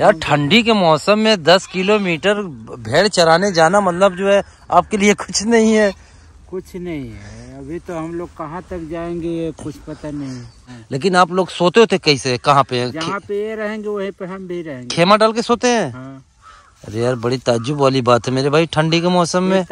यार ठंडी के मौसम में दस किलोमीटर भेड़ चराने जाना मतलब जो है आपके लिए कुछ नहीं है कुछ नहीं है अभी तो हम लोग कहाँ तक जाएंगे कुछ पता नहीं लेकिन आप लोग सोते होते कैसे कहाँ पे जहाँ पे ये रहेंगे वहीं पे हम भी रहेंगे खेमा डाल के सोते हैं हाँ। अरे यार बड़ी ताजुब वाली बात है मेरे भाई ठंडी के मौसम में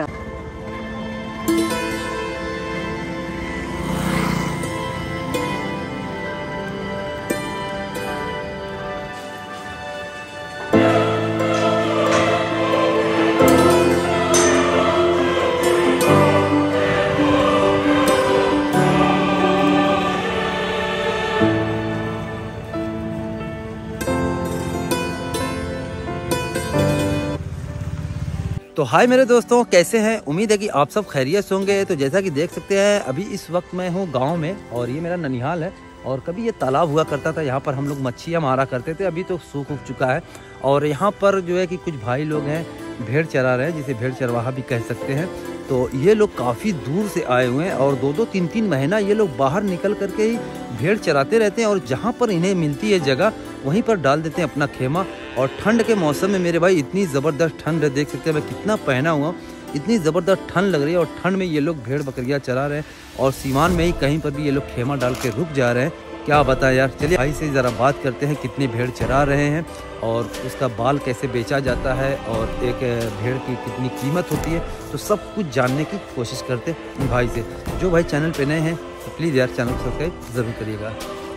हाय मेरे दोस्तों कैसे हैं उम्मीद है कि आप सब खैरियत होंगे तो जैसा कि देख सकते हैं अभी इस वक्त मैं हूँ गांव में और ये मेरा ननिहाल है और कभी ये तालाब हुआ करता था यहाँ पर हम लोग मच्छियाँ मारा करते थे अभी तो सूख उग चुका है और यहाँ पर जो है कि कुछ भाई लोग हैं भेड़ चरा रहे हैं जिसे भेड़ चरवाहा भी कह सकते हैं तो ये लोग काफ़ी दूर से आए हुए हैं और दो दो तीन तीन महीना ये लोग बाहर निकल करके ही भेड़ चराते रहते हैं और जहाँ पर इन्हें मिलती है जगह वहीं पर डाल देते हैं अपना खेमा और ठंड के मौसम में मेरे भाई इतनी ज़बरदस्त ठंड है देख सकते हैं मैं कितना पहना हुआ इतनी ज़बरदस्त ठंड लग रही है और ठंड में ये लोग भेड़ बकरियाँ चला रहे हैं और सीमान में ही कहीं पर भी ये लोग खेमा डाल के रुक जा रहे हैं क्या बताएं यार चलिए भाई से ज़रा बात करते हैं कितनी भेड़ चरा रहे हैं और उसका बाल कैसे बेचा जाता है और एक भेड़ की कितनी कीमत होती है तो सब कुछ जानने की कोशिश करते हैं भाई से जो भाई चैनल पे नए हैं तो प्लीज़ यार चैनल को सब्सक्राइब ज़रूर करिएगा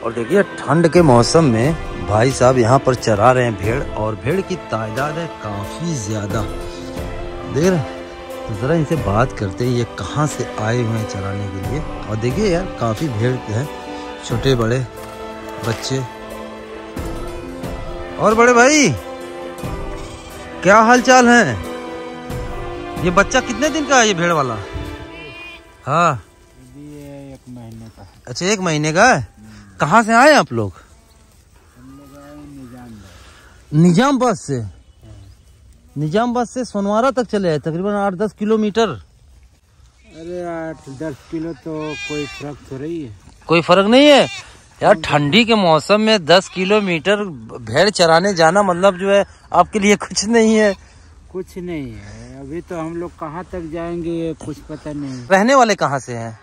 और देखिए ठंड के मौसम में भाई साहब यहाँ पर चरा रहे हैं भेड़ और भेड़ की तादाद है काफ़ी ज़्यादा देख रहे ज़रा इनसे बात करते हैं ये कहाँ से आए हुए हैं चराने के लिए और देखिए यार काफ़ी भीड़ है छोटे बड़े बच्चे और बड़े भाई क्या हालचाल है ये बच्चा कितने दिन का है ये भेड़ वाला हाँ अच्छा एक महीने का है कहाँ से आए आप लोग निजाम बस से निजाम बस से सोनवारा तक चले आए तकरीबन आठ दस किलोमीटर अरे आठ दस किलो तो कोई फर्क तो रही है कोई फर्क नहीं है यार ठंडी के मौसम में दस किलोमीटर भेड़ चराने जाना मतलब जो है आपके लिए कुछ नहीं है कुछ नहीं है अभी तो हम लोग कहाँ तक जाएंगे कुछ पता नहीं रहने वाले कहाँ से हैं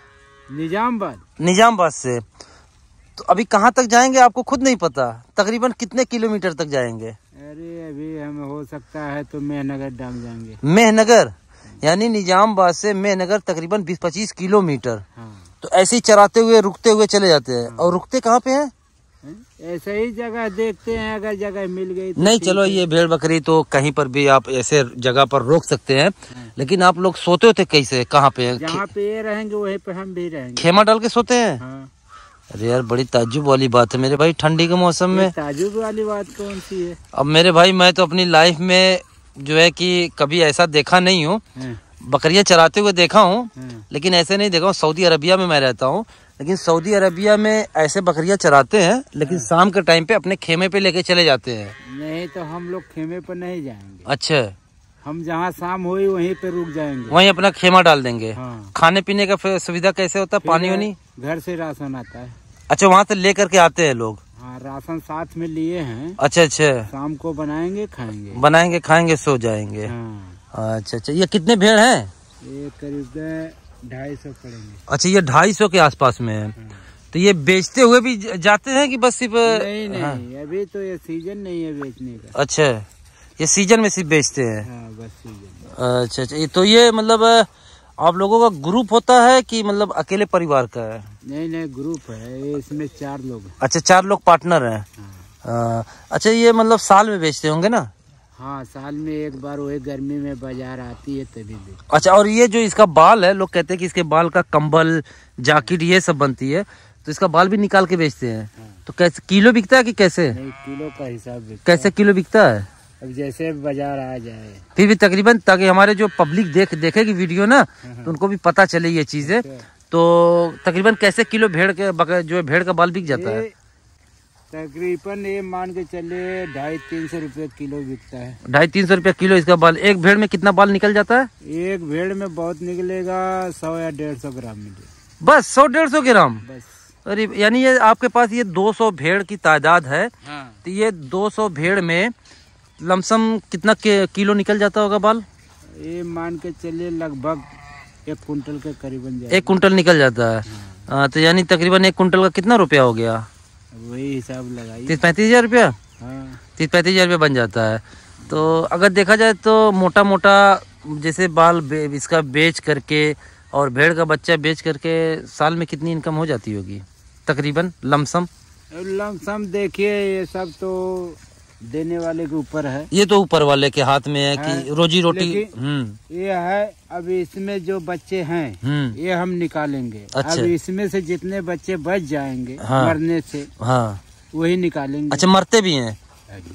निजामबाद निजामबाद से तो अभी कहाँ तक जाएंगे आपको खुद नहीं पता तकरीबन कितने किलोमीटर तक जाएंगे अरे अभी हम हो सकता है तो मेहनगर डैम जाएंगे मेहनगर यानी निजामबाद से मेहनगर तकरीबन 20-25 किलोमीटर हाँ। तो ऐसे ही चराते हुए रुकते हुए चले जाते हैं हाँ। और रुकते कहाँ पे हैं ऐसे ही जगह देखते हैं अगर जगह मिल गई तो नहीं चलो ये भेड़ बकरी तो कहीं पर भी आप ऐसे जगह पर रोक सकते हैं हाँ। लेकिन आप लोग सोते होते कैसे कहाँ पे जहाँ पे रहेंगे वहीं पे हम भी रहेंगे खेमा डाल के सोते हैं हाँ। अरे यार बड़ी ताजुब वाली बात है मेरे भाई ठंडी के मौसम में ताजुब वाली बात कौन सी है अब मेरे भाई मैं तो अपनी लाइफ में जो है कि कभी ऐसा देखा नहीं हूँ हम्म। बकरियाँ चराते हुए देखा हूँ हम्म। लेकिन ऐसे नहीं देखा हूँ सऊदी अरबिया में मैं रहता हूँ लेकिन सऊदी अरबिया में ऐसे बकरियाँ चराते हैं लेकिन हम्म। शाम के टाइम पे अपने खेमे पे लेके चले जाते हैं नहीं तो हम लोग खेमे पर नहीं जाएंगे अच्छा हम जहाँ शाम हो वहीं पे रुक जाएंगे वहीं अपना खेमा डाल देंगे हाँ। खाने पीने का सुविधा कैसे होता है पानी वानी घर से राशन आता है अच्छा वहाँ से लेकर के आते हैं लोग हाँ राशन साथ में लिए हैं अच्छा अच्छा शाम को बनाएंगे खाएंगे बनाएंगे खाएंगे सो जाएंगे हाँ। अच्छा अच्छा ये कितने भेड़ है ये करीब ढाई सौ पड़ेंगे अच्छा ये ढाई सौ के आस में है हाँ। तो ये बेचते हुए भी जाते हैं कि बस सिर्फ नहीं हाँ। नहीं हाँ। अभी तो ये सीजन नहीं है बेचने का अच्छा ये सीजन में सिर्फ बेचते हैं हाँ। अच्छा अच्छा तो ये मतलब आप लोगों का ग्रुप होता है कि मतलब अकेले परिवार का है नहीं नहीं ग्रुप है इसमें चार लोग अच्छा चार लोग पार्टनर हैं हाँ। अच्छा ये मतलब साल में बेचते होंगे ना हाँ साल में एक बार वही गर्मी में बाजार आती है तभी भी अच्छा और ये जो इसका बाल है लोग कहते हैं कि इसके बाल का कंबल जाकेट ये सब बनती है तो इसका बाल भी निकाल के बेचते हैं हाँ। तो कैसे किलो बिकता है कि कैसे नहीं, किलो का हिसाब कैसे किलो बिकता है अब जैसे बाजार आ जाए फिर भी तकरीबन ताकि हमारे जो पब्लिक देख देखेगी वीडियो ना हाँ, हाँ। तो उनको भी पता चले ये चीजें अच्छा। तो तकरीबन कैसे किलो भेड़ के जो भेड़ का बाल बिक जाता है तकरीबन ये मान के चले ढाई तीन सौ रूपये किलो बिकता है ढाई तीन सौ रूपये किलो इसका बाल एक भेड़ में कितना बाल निकल जाता है एक भेड़ में बहुत निकलेगा सौ या डेढ़ सौ ग्राम मिले बस सौ डेढ़ सौ ग्राम बस अरे यानी ये आपके पास ये 200 भेड़ की तादाद है हाँ। तो ये 200 भेड़ में लमसम कितना किलो निकल जाता होगा बाल ये मान के चलिए लगभग एक कुंटल के करीबन एक कुंटल निकल जाता है हाँ।, हाँ। तो यानी तकरीबन एक कुंटल का कितना रुपया हो गया वही हिसाब लगाइए तीस पैंतीस हजार रुपया हाँ। तीस पैंतीस हजार रुपया बन जाता है तो अगर देखा जाए तो मोटा मोटा जैसे बाल बे, इसका बेच करके और भेड़ का बच्चा बेच करके साल में कितनी इनकम हो जाती होगी तकरीबन लमसम लमसम देखिए ये सब तो देने वाले के ऊपर है ये तो ऊपर वाले के हाथ में है, कि रोजी रोटी हम्म। ये है अब इसमें जो बच्चे हैं हम्म। ये हम निकालेंगे अच्छा। अब इसमें से जितने बच्चे बच जाएंगे हाँ, मरने से हाँ वही निकालेंगे अच्छा मरते भी हैं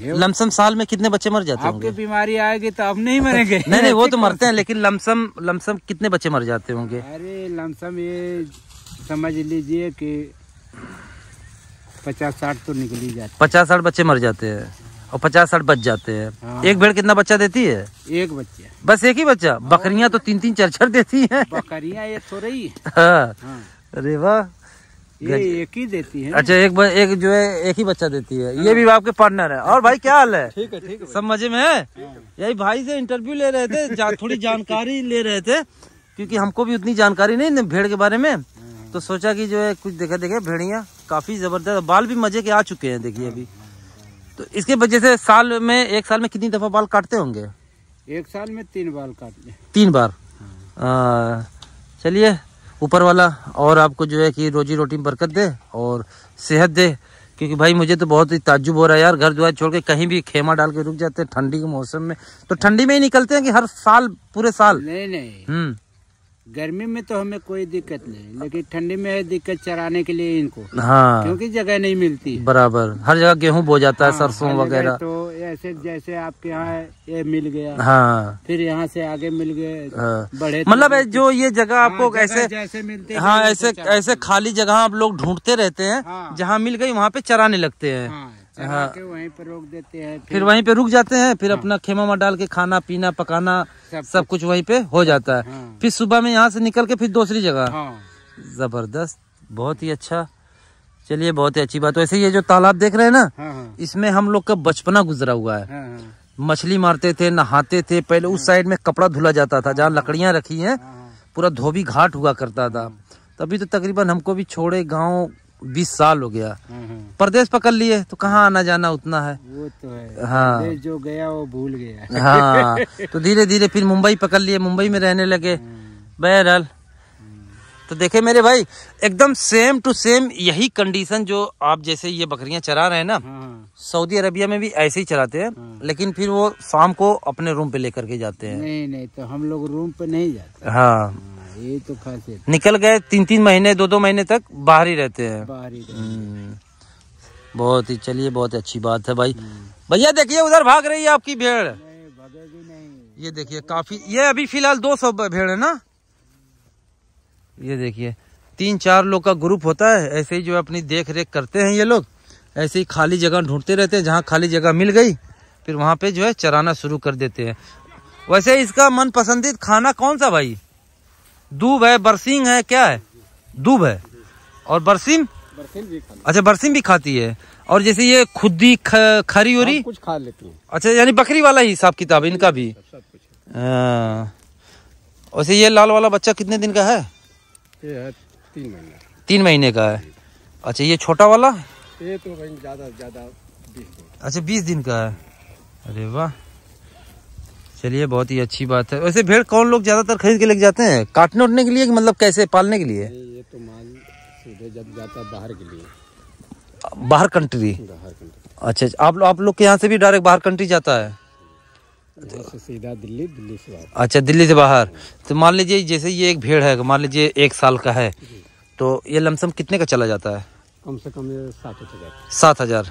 लमसम साल में कितने बच्चे मर जाते हैं आपके बीमारी आएगी तो अब नहीं मरेंगे नहीं नहीं वो तो मरते हैं लेकिन लमसम लमसम कितने बच्चे मर जाते होंगे अरे लमसम ये समझ लीजिए कि पचास साठ तो निकली जाते पचास साठ बच्चे मर जाते हैं और पचास साठ बच जाते हैं हाँ। एक भेड़ कितना बच्चा देती है एक बच्चा बस एक ही बच्चा हाँ। बकरियां तो तीन तीन चार चार देती हैं बकरियां ये सो तो रही है हाँ। हाँ। अरे वाह ये एक ही देती है अच्छा एक एक जो है एक ही बच्चा देती है ये भी आपके पार्टनर है और भाई क्या हाल है ठीक है ठीक है सब मजे में है यही भाई से इंटरव्यू ले रहे थे थोड़ी जानकारी ले रहे थे क्योंकि हमको भी उतनी जानकारी नहीं भेड़ के बारे में तो सोचा कि जो है कुछ देखे देखे भेड़िया काफी जबरदस्त बाल भी मजे के आ चुके हैं देखिए अभी तो इसके वजह से साल में एक साल में कितनी दफा बाल काटते होंगे एक साल में तीन बाल काटते तीन बार हाँ। चलिए ऊपर वाला और आपको जो है कि रोजी रोटी में बरकत दे और सेहत दे क्योंकि भाई मुझे तो बहुत ही ताजुब हो रहा है यार घर द्वार छोड़ के कहीं भी खेमा डाल के रुक जाते हैं ठंडी के मौसम में तो ठंडी में ही निकलते हैं कि हर साल पूरे साल नहीं नहीं हम्म। गर्मी में तो हमें कोई दिक्कत नहीं लेकिन ठंडी में है दिक्कत चराने के लिए इनको हाँ क्योंकि जगह नहीं मिलती बराबर हर जगह गेहूँ बो जाता है हाँ, सरसों वगैरह तो ऐसे जैसे आपके यहाँ ये मिल गया हाँ फिर यहाँ से आगे मिल गए हाँ, बड़े तो मतलब तो जो ये जगह हाँ, आपको ऐसे जैसे मिलते हाँ ऐसे ऐसे खाली जगह आप लोग ढूंढते रहते हैं हाँ। जहाँ मिल गयी वहाँ पे चराने लगते हैं हाँ। हाँ के वहीं पर रोक देते हैं फिर, फिर वहीं पे रुक जाते हैं फिर हाँ। अपना खेमा में डाल के खाना पीना पकाना सब, सब कुछ वहीं पे हो जाता है हाँ। फिर सुबह में यहाँ से निकल के फिर दूसरी जगह हाँ। जबरदस्त बहुत ही अच्छा चलिए बहुत ही अच्छी बात वैसे तो ये जो तालाब देख रहे हैं ना हाँ, हाँ। इसमें हम लोग का बचपना गुजरा हुआ है हाँ, मछली मारते थे नहाते थे पहले उस साइड में कपड़ा धुला जाता था जहाँ लकड़ियाँ रखी है पूरा धोबी घाट हुआ करता था तभी तो तकरीबन हमको भी छोड़े गाँव बीस साल हो गया हम्म, हम्म। परदेश पकड़ लिए तो कहाँ आना जाना उतना है वो तो है हाँ जो गया वो भूल गया हाँ तो धीरे धीरे फिर मुंबई पकड़ लिए मुंबई में रहने लगे हम्म। बहरहाल तो देखे मेरे भाई एकदम सेम टू सेम यही कंडीशन जो आप जैसे ये बकरियां चरा रहे हैं ना हाँ। सऊदी अरबिया में भी ऐसे ही चराते हैं हाँ। लेकिन फिर वो शाम को अपने रूम पे लेकर के जाते हैं नहीं नहीं तो हम लोग रूम पे नहीं जाते हाँ, हाँ। ये तो निकल गए तीन तीन महीने दो दो महीने तक बाहर ही रहते हैं हम्म। बहुत ही चलिए बहुत अच्छी बात है भाई हम्म। भैया देखिए उधर भाग रही है आपकी भेड़ नहीं ये देखिए काफी ये अभी फिलहाल दो सौ भेड़ है ना ये देखिए तीन चार लोग का ग्रुप होता है ऐसे ही जो अपनी देख रेख करते हैं ये लोग ऐसे ही खाली जगह ढूंढते रहते हैं जहाँ खाली जगह मिल गई फिर वहाँ पे जो है चराना शुरू कर देते हैं वैसे इसका मन पसंदीद खाना कौन सा भाई दूब है बरसिंग है क्या है दूब है और बरसीम अच्छा बरसिम भी खाती है और जैसे ये खुदी ख, खरी उरी कुछ खा लेती है अच्छा यानी बकरी वाला ही हिसाब किताब इनका भी वैसे ये लाल वाला बच्चा कितने दिन का है ये है तीन महीने का है अच्छा ये छोटा वाला ये तो ज्यादा ज्यादा अच्छा बीस दिन का है अरे वाह चलिए बहुत ही अच्छी बात है वैसे भेड़ कौन लोग ज्यादातर खरीद के लेके जाते हैं काटने उठने के लिए मतलब कैसे पालने के लिए ये तो माल सीधे जब जाता है बाहर के लिए बाहर कंट्री बाहर कंट्री अच्छा, अच्छा आप आप लोग के यहाँ से भी डायरेक्ट बाहर कंट्री जाता है सीधा दिल्ली दिल्ली से बाहर अच्छा दिल्ली से बाहर तो मान लीजिए जैसे ये एक भेड़ है मान लीजिए एक साल का है तो ये लमसम कितने का चला जाता है कम से कम ये सात हजार सात हजार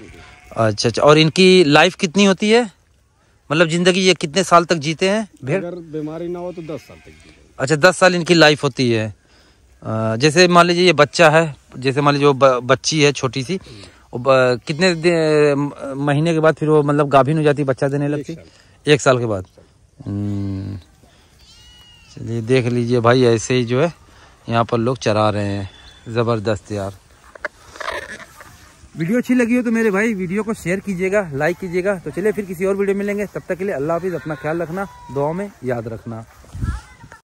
अच्छा अच्छा और इनकी लाइफ कितनी होती है मतलब जिंदगी ये कितने साल तक जीते हैं भेड़ अगर बीमारी ना हो तो दस साल तक जीते अच्छा दस साल इनकी लाइफ होती है जैसे मान लीजिए ये बच्चा है जैसे मान लीजिए वो बच्ची है छोटी सी कितने महीने के बाद फिर वो मतलब गाभिन हो जाती बच्चा देने लगती एक साल के बाद हम्म, चलिए देख लीजिए भाई ऐसे ही जो है यहाँ पर लोग चरा रहे हैं ज़बरदस्त यार वीडियो अच्छी लगी हो तो मेरे भाई वीडियो को शेयर कीजिएगा लाइक कीजिएगा तो चलिए फिर किसी और वीडियो मिलेंगे तब तक के लिए अल्लाह हाफिज़ अपना ख्याल रखना दुआ में याद रखना